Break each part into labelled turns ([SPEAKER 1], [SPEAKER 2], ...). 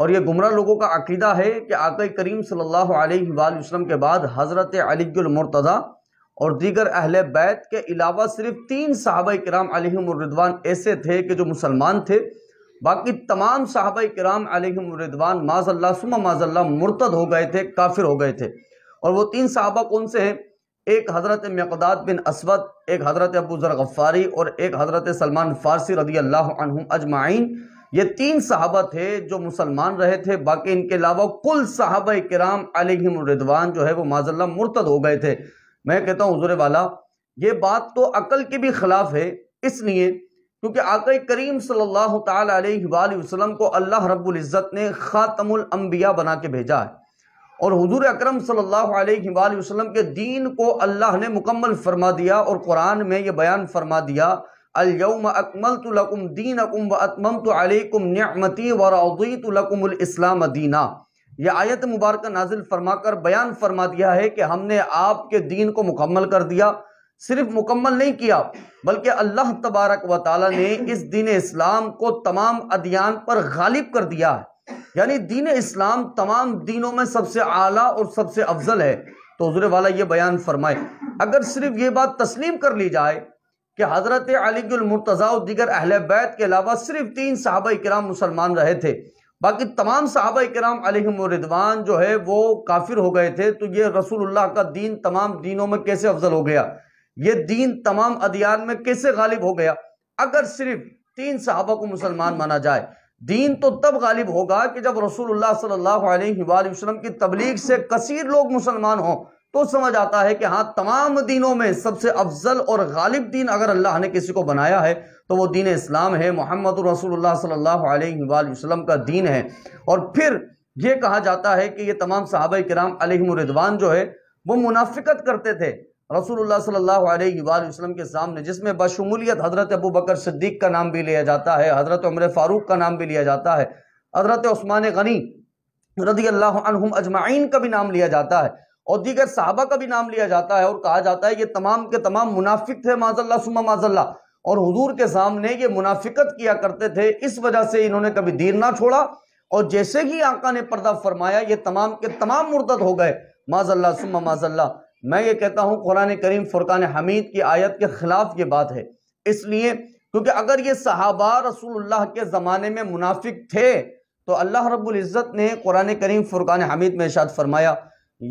[SPEAKER 1] और ये गुमराह लोगों का अकीदा है कि आकई करीम सल्लल्लाहु अलैहि वसल्लम के बाद हज़रत अलीमरतदा और दीगर अहल बैत के अलावा सिर्फ तीन साहब कराम अलहमरिदवान ऐसे थे कि जो मुसलमान थे बाकी तमाम साहब कराम अलहमरिदवान माजल्ला सुमा माजल्ला मुर्तद हो गए थे काफिर हो गए थे और वह तीन साहबा कौन से हैं एक हज़रत मकदाद बिन असवद एक हज़रत अबू ज़र गफ़ारी और एक हज़रत सलमान फ़ारसी रदी अल्लाह अजमाइन ये तीन साहबा थे जो मुसलमान रहे थे बाकी इनके अलावा कुल साहब कराम रिदवान जो है वो माजल्ला मुर्तद हो गए थे मैं कहता हूँ हजूर वाला ये बात तो अकल के भी खिलाफ है इसलिए क्योंकि आकई करीम सल्लल्लाहु अलैहि वसल्लम को अल्लाह रब्बुल ने ख़ातमुल अंबिया बना के भेजा है और हुजूर अकरम सल्लल्लाहु अलैहि वसल्लम के दीन को अल्लाह ने मुकम्मल फरमा दिया और कुरान में ये बयान फरमा दिया अलयम अकमल तो लकुम दीन अकुम व अतमम तो अलकुम नमती व रौदी तो लकुमस्लाम दीना यह आयत मुबारक नाजिल फरमाकर बयान फरमा दिया है कि हमने आपके दीन को मुकम्मल कर दिया सिर्फ मुकम्मल नहीं किया बल्कि अल्लाह तबारक व ताली ने इस दीन इस्लाम को तमाम अदियान पर गालिब कर दिया है यानी दीन इस्लाम तमाम दीनों में सबसे आला और सबसे अफजल है तो हजरे वाला ये बयान फरमाए अगर सिर्फ ये बात तस्लीम कर ली जाए कि हज़रत अलीमरतज़ा और दिगर अहल बैत के अलावा सिर्फ तीन साहब कराम मुसलमान रहे थे बाकी तमाम साहब कराम अलीमरिदवान जो है वो काफिर हो गए थे तो ये रसूलुल्लाह का दीन तमाम दीनों में कैसे अफजल हो गया ये दीन तमाम अदियान में कैसे गालिब हो गया अगर सिर्फ तीन साहबा को मुसलमान माना जाए दीन तो तब गालिब होगा कि जब रसूल सल्लल्लाहु अलैहि की तबलीग से कसीर लोग मुसलमान हों तो समझ आता है कि हाँ तमाम दिनों में सबसे अफजल और गालिब दिन अगर अल्लाह ने किसी को बनाया है तो वो दीन इस्लाम है मोहम्मद रसूलुल्लाह सल्लल्लाहु अलैहि वसल्लम का दीन है और फिर ये कहा जाता है कि ये तमाम साहब कराम अलहमरिदवान जो है वो मुनाफिकत करते थे रसूलुल्लाह सल्लल्लाहु अलैहि वसल्लम के सामने जिसमें बशमूलियत हज़रत अबू बकर सिद्दीक का नाम भी लिया जाता है हज़रत उमर फ़ारूक का नाम भी लिया जाता है हज़रत ओस्मान गनी रदी अल्लाह अजमाइन का भी नाम लिया जाता है और दीगर साहबा का भी नाम लिया जाता है और कहा जाता है ये तमाम के तमाम मुनाफिक थे माजल्ला सुमा माजल्ला और हजूर के सामने ये मुनाफिकत किया करते थे इस वजह से इन्होंने कभी दीन ना छोड़ा और जैसे ही आका ने पर्दा फरमाया ये तमाम के तमाम मुर्दत हो गए माजल्ला सुमा माजल्ला मैं ये कहता हूँ कुरान करीम फ़ुरकान हमीद की आयत के ख़िलाफ़ ये बात है इसलिए क्योंकि अगर ये साहबा रसूलुल्लाह के ज़माने में मुनाफिक थे तो अल्लाह रब्बुल इज़्ज़त ने कुरान करीम फ़ुरकान हमीद में इशाद फरमाया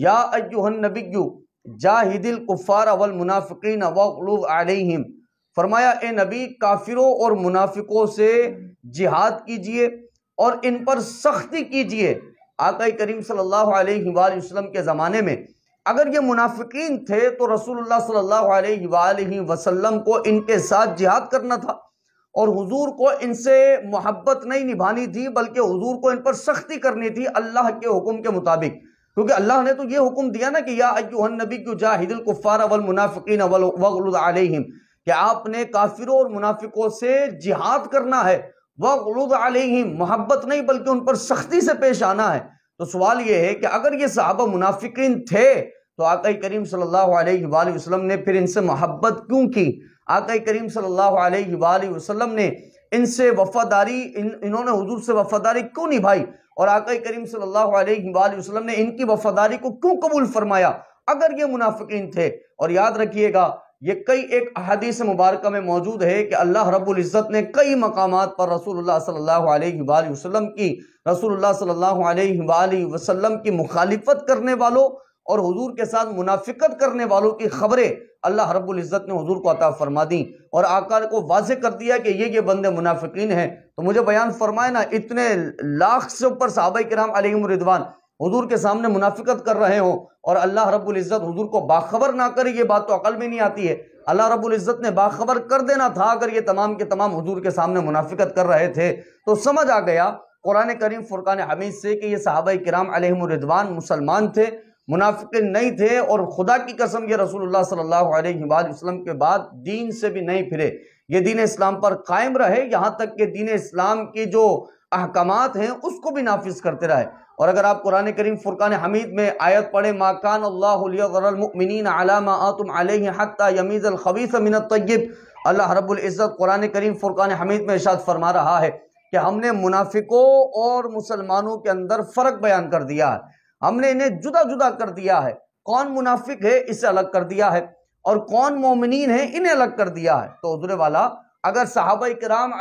[SPEAKER 1] या नबी जाहिदिल कुफ़ार अवल मुनाफिकीन वलूब आलिम फरमाया ए नबी काफिरों और मुनाफिकों से जिहाद कीजिए और इन पर सख्ती कीजिए आका करीम सल्लल्लाहु के ज़माने में अगर ये मुनाफिकीन थे तो रसूलुल्लाह सल्लल्लाहु अलैहि वसल्लम को इनके साथ जिहाद करना था और हुजूर को इनसे मोहब्बत नहीं निभानी थी बल्कि हुजूर को इन पर सख्ती करनी थी अल्लाह के हुक्म के मुताबिक क्योंकि अल्लाह ने तो ये हुक्म दिया ना कि या अयुहन नबी क्यों जाहिदिल कुफ़ार मुनाफिकीन अवल कि आपने काफिरों और मुनाफिकों से जिहाद करना है वगलम मोहब्बत नहीं बल्कि उन पर सख्ती से पेश आना है तो सवाल यह है कि अगर ये साहबा मुनाफिकीन थे तो आकई करीम सल्लल्लाहु अलैहि वसल्लम ने फिर इनसे मोहब्बत क्यों की आकई करीम सल्लल्लाहु अलैहि वसल्लम ने इनसे वफादारी इन इन्होंने हजूर से वफादारी क्यों निभाई और आकई करीम सल्लाम ने इनकी वफादारी को क्यों कबूल फरमाया अगर ये मुनाफिकीन थे और याद रखिएगा ये कई एक अहदीस मुबारक में मौजूद है कि अल्लाह रब्बुल इज़्ज़त ने कई मकाम पर रसूलुल्लाह सल्लल्लाहु अलैहि वसल्लम की रसूलुल्लाह सल्लल्लाहु अलैहि वसल्लम की मुखालिफत करने वालों और हुजूर के साथ मुनाफिकत करने वालों की खबरें अल्लाह रब्बुल इज़्ज़त ने हुजूर को अता फरमा दी और आकार को वाजे कर दिया कि ये ये बंदे मुनाफिकीन हैं तो मुझे बयान फरमाए ना इतने लाख से ऊपर साहब कराम अलमरिदवान हुजूर के सामने मुनाफिकत कर रहे हों और अल्लाह रब्बुल इज़्ज़त हुजूर को बाखबर ना करे ये बात तो अकल में नहीं आती है अल्लाह रब्बुल इज़्ज़त ने बाखबर कर देना था अगर ये तमाम के तमाम हुजूर के सामने मुनाफिकत कर रहे थे तो समझ आ गया कुरान करीम फुरकान हमीद से कि ये साहब कराम अलहमरिदवान मुसलमान थे मुनाफिक नहीं थे और खुदा की कसम ये रसूलुल्लाह सल्लल्लाहु के बाद दीन से भी नहीं फिरे ये दीन इस्लाम पर कायम रहे यहाँ तक कि दीन इस्लाम की जो अहकाम हैं उसको भी नाफिज करते रहे और अगर आप कुरान करीम फ़ुरकान हमीद में आयत पढ़े माकान अल्लामिन आलामातम मिनत तयब अल्लाह रबुल्ज़त कुरान करीम फ़ुरकान हमीद में इशाद फरमा रहा है कि हमने मुनाफिकों और मुसलमानों के अंदर फ़र्क बयान कर दिया है हमने इन्हें जुदा जुदा कर दिया है कौन मुनाफिक है इसे अलग कर दिया है और कौन मोमिन है इन्हें अलग कर दिया है तो हजरे वाला अगर साहब कराम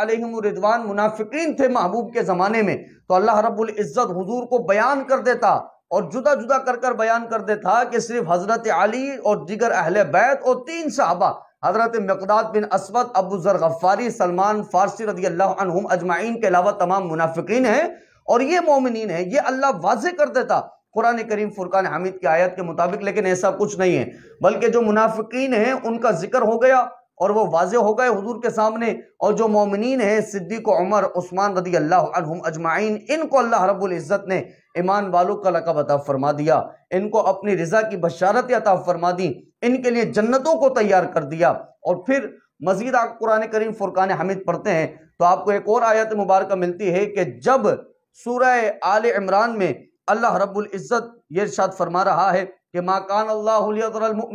[SPEAKER 1] रिदवान मुनाफिकीन थे महबूब के ज़माने में तो अल्लाह रब्बुल इज़्ज़त हुजूर को बयान कर देता और जुदा जुदा कर कर बयान कर देता कि सिर्फ हज़रत अली और दिगर अहल बैत और तीन साहबा हज़रत मकदाद बिन असवद अबू ज़र गफ़ारी सलमान फ़ारसी रदी अल्लाम अजमाइन के अलावा तमाम मुनाफिकीन हैं और ये मोमिन हैं ये अल्लाह वाजे कर देता कुरान करीम फुरकान हामिद की आयत के मुताबिक लेकिन ऐसा कुछ नहीं है बल्कि जो मुनाफिकीन हैं उनका जिक्र हो गया और वो वाज हो गए हजूर के सामने और जो मोमिन है सिद्दीक उमर उस्मान रदी अल्लाह अजमाइन इनको अल्लाह रबुल्ज़त ने ईमान वालों का लकब अता फरमा दिया इनको अपनी रज़ा की बशारत अता फरमा दी इनके लिए जन्नतों को तैयार कर दिया और फिर मजीद आप कुरान करीम फुरकान हमीद पढ़ते हैं तो आपको एक और आयत मुबारक मिलती है कि जब सूरह आल इमरान में अल्लाह रब्बुल इज़्ज़त ये इरशाद फरमा रहा है कि माकान अल्लाहमीनब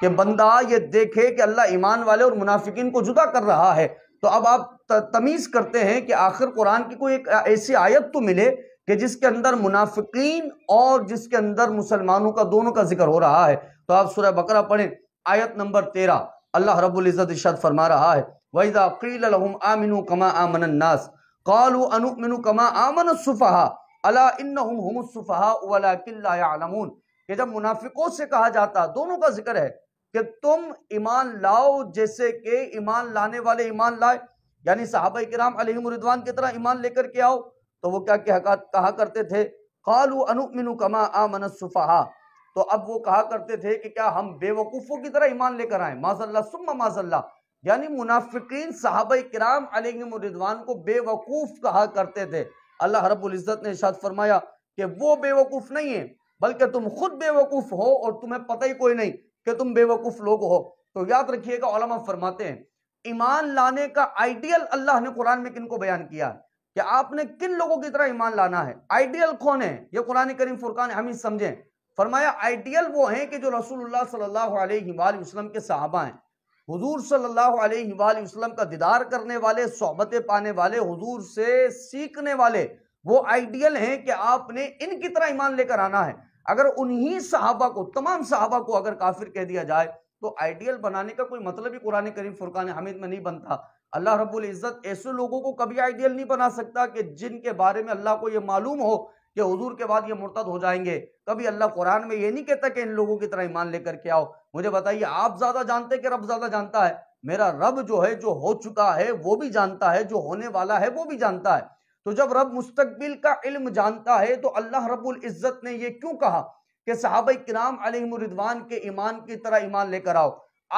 [SPEAKER 1] के बंदा ये देखे कि अल्लाह ईमान वाले और मुनाफिकीन को जुदा कर रहा है तो अब आप तमीज़ करते हैं कि आखिर कुरान की कोई एक ऐसी आयत तो मिले कि जिसके अंदर मुनाफिकीन और जिसके अंदर मुसलमानों का दोनों का जिक्र हो रहा है तो आप सूर्य बकरा पढ़ें आयत नंबर तेरह अल्लाह रबुल्ज़त इर्शाद फरमा रहा है वहीदा क़ील कमा आमन नास قالوا انؤمن كما امن السفهاء الا انهم هم السفهاء ولكن لا يعلمون कि जब मुनाफिकों से कहा जाता दोनों का जिक्र है कि तुम ईमान लाओ जैसे के ईमान लाने वाले ईमान लाए यानी साहब कराम अलहमरिदवान की तरह ईमान लेकर के आओ तो वो क्या कहा, कहा करते थे कालू अनुमिन कमा आमन सुफ़हा तो अब वो कहा करते थे कि क्या हम बेवकूफ़ों की तरह ईमान लेकर आए माजल्ला सुम्मा माजल्ला यानी मुनाफिकीन साहब कराम अलमरिदवान को बेवकूफ़ कहा करते थे अल्लाह रबुल्ज़त ने शाद फरमाया कि वो बेवकूफ़ नहीं है बल्कि तुम खुद बेवकूफ़ हो और तुम्हें पता ही कोई नहीं कि तुम बेवकूफ़ लोग हो तो याद रखिएगा फरमाते हैं ईमान लाने का आइडियल अल्लाह ने कुरान में किन को बयान किया कि आपने किन लोगों की तरह ईमान लाना है आइडियल कौन है ये कुरान करीम फुरकान हमीद समझें फरमाया आइडियल वो हैं कि जो रसूलुल्लाह सल्लल्लाहु अलैहि वसल्लम के साहबा हैं हुजूर सल्लल्लाहु अलैहि वसल्लम का दीदार करने वाले सोहबतें पाने वाले हुजूर से सीखने वाले वो आइडियल हैं कि आपने इनकी तरह ईमान लेकर आना है अगर उन्हीं सहाबा को तमाम सहाबा को अगर काफिर कह दिया जाए तो आइडियल बनाने का कोई मतलब ही कुरान करीम फुरकान हमीद में नहीं बनता अल्लाह रब्बुल इज़्ज़त ऐसे लोगों को कभी आइडियल नहीं बना सकता कि जिनके बारे में अल्लाह को ये मालूम हो कि हुजूर के बाद ये मुर्तद हो जाएंगे कभी अल्लाह कुरान में ये नहीं कहता कि इन लोगों की तरह ईमान लेकर के आओ मुझे बताइए आप ज़्यादा जानते कि रब ज़्यादा जानता है मेरा रब जो है जो हो चुका है वो भी जानता है जो होने वाला है वो भी जानता है तो जब रब मुस्तकबिल का इल्म जानता है तो अल्लाह रब्बुल इज़्ज़त ने ये क्यों कहा कि साहब कराम रिदवान के ईमान की तरह ईमान लेकर आओ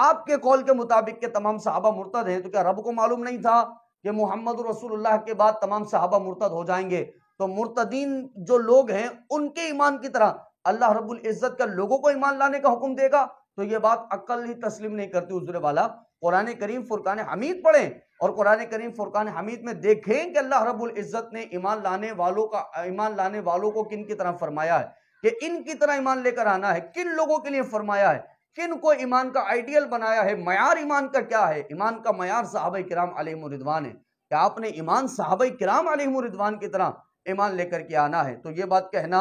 [SPEAKER 1] आपके कौल के मुताबिक के तमाम साहबा मुर्तद हैं तो क्या रब को मालूम नहीं था कि मोहम्मद रसूलुल्लाह के बाद तमाम साहबा मुर्तद हो जाएंगे तो मुर्तदीन जो लोग हैं उनके ईमान की तरह अल्लाह रब्बुल इज़्ज़त का लोगों को ईमान लाने का हुक्म देगा तो ये बात अक्ल ही तस्लीम नहीं करती हजूर वाला कुरान करीम फुरकान हमीद पढ़ें और कुरान करीम फुरकान हमीद में देखें कि अल्लाह रब्बुल इज़्ज़त ने ईमान लाने वालों का ईमान लाने वालों को किन की तरह फरमाया है कि इनकी तरह ईमान लेकर आना है किन लोगों के लिए फरमाया है किन को ईमान का आइडियल बनाया है मैार ईमान का क्या है ईमान का मैार साहब कराम आलिम रिदवान है क्या आपने ईमान साहब कराम आलिम रिदवान की तरह ईमान लेकर के आना है तो ये बात कहना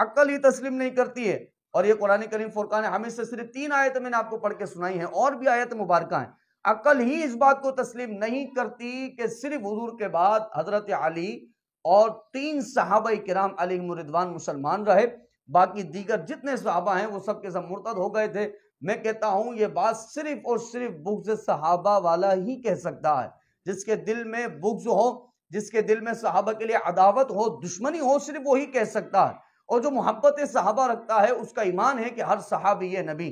[SPEAKER 1] अक्ल ही तस्लीम नहीं करती है और ये कुरान करीम फुरकान हमें से सिर्फ तीन आयत मैंने आपको पढ़ के सुनाई है और भी आयत मुबारक हैं अकल ही इस बात को तस्लीम नहीं करती कि सिर्फ हजूर के बाद हजरत अली और तीन सहाब कराम अली मुरिदवान मुसलमान रहे बाकी दीगर जितने सहाबा हैं वो सब के सब मुर्तद हो गए थे मैं कहता हूँ ये बात सिर्फ और सिर्फ बुग्ज सहाबा वाला ही कह सकता है जिसके दिल में बुग्ज हो जिसके दिल में सहाबा के लिए अदावत हो दुश्मनी हो सिर्फ वही कह सकता है और जो मोहब्बत सहाबा रखता है उसका ईमान है कि हर सहाबी ये नबी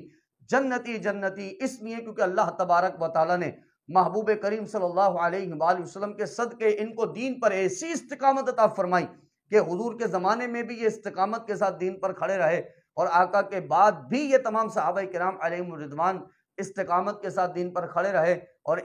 [SPEAKER 1] जन्नती जन्नती इसलिए क्योंकि अल्लाह तबारक वाली ने महबूब करीम सल्लल्लाहु अलैहि वसल्लम के इनको दीन पर ऐसी इस्तकामत अता फरमाई कि हजूर के ज़माने में भी ये इस्तकामत के साथ दीन पर खड़े रहे और आका के बाद भी ये तमाम सहाबा कराम रिदवान इस्तकामत के साथ दीन पर खड़े रहे और